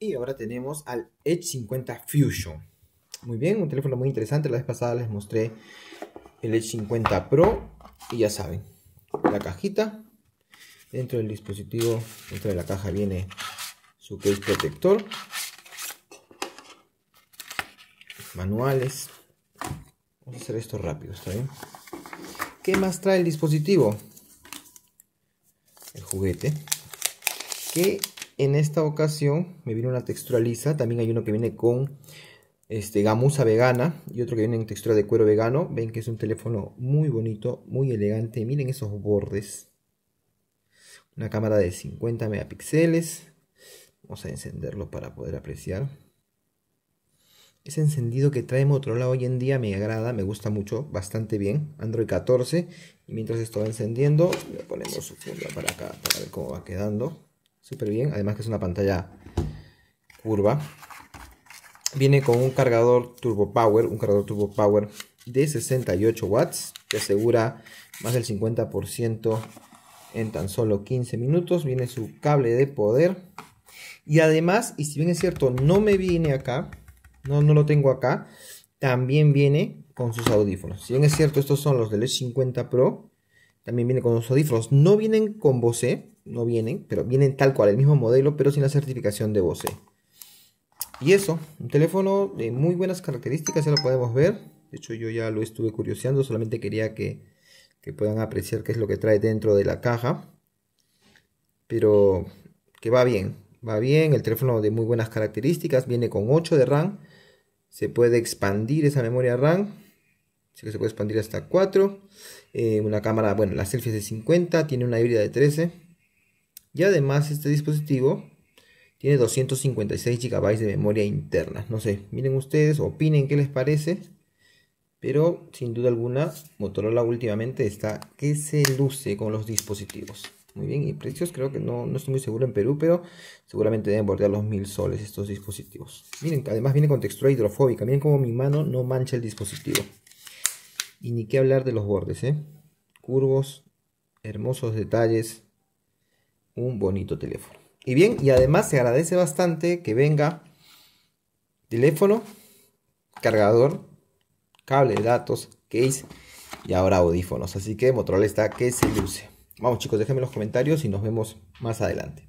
Y ahora tenemos al Edge 50 Fusion. Muy bien, un teléfono muy interesante. La vez pasada les mostré el Edge 50 Pro. Y ya saben, la cajita. Dentro del dispositivo, dentro de la caja viene su case protector. Manuales. Vamos a hacer esto rápido, ¿está bien? ¿Qué más trae el dispositivo? El juguete. Que en esta ocasión me viene una textura lisa, también hay uno que viene con este, gamuza vegana y otro que viene en textura de cuero vegano. Ven que es un teléfono muy bonito, muy elegante. Miren esos bordes. Una cámara de 50 megapíxeles. Vamos a encenderlo para poder apreciar. Ese encendido que trae lado hoy en día me agrada, me gusta mucho, bastante bien. Android 14. Y mientras esto va encendiendo, le ponemos su funda para acá para ver cómo va quedando súper bien. Además que es una pantalla curva. Viene con un cargador Turbo Power, un cargador Turbo Power de 68 watts. que asegura más del 50% en tan solo 15 minutos. Viene su cable de poder. Y además, y si bien es cierto, no me viene acá, no, no lo tengo acá, también viene con sus audífonos. Si bien es cierto, estos son los del S50 Pro también viene con los audífonos. No vienen con Bose, no vienen, pero vienen tal cual, el mismo modelo, pero sin la certificación de Bose. Y eso, un teléfono de muy buenas características, ya lo podemos ver. De hecho, yo ya lo estuve curioseando, solamente quería que, que puedan apreciar qué es lo que trae dentro de la caja. Pero que va bien, va bien, el teléfono de muy buenas características, viene con 8 de RAM, se puede expandir esa memoria RAM Así que se puede expandir hasta 4. Eh, una cámara, bueno, la selfie es de 50, tiene una híbrida de 13. Y además este dispositivo tiene 256 GB de memoria interna. No sé, miren ustedes, opinen qué les parece. Pero sin duda alguna, Motorola últimamente está que se luce con los dispositivos. Muy bien, y precios creo que no, no estoy muy seguro en Perú, pero seguramente deben bordear los mil soles estos dispositivos. Miren, además viene con textura hidrofóbica. Miren cómo mi mano no mancha el dispositivo. Y ni qué hablar de los bordes, ¿eh? Curvos, hermosos detalles, un bonito teléfono. Y bien, y además se agradece bastante que venga teléfono, cargador, cable de datos, case y ahora audífonos. Así que Motorola está que se luce. Vamos chicos, déjenme en los comentarios y nos vemos más adelante.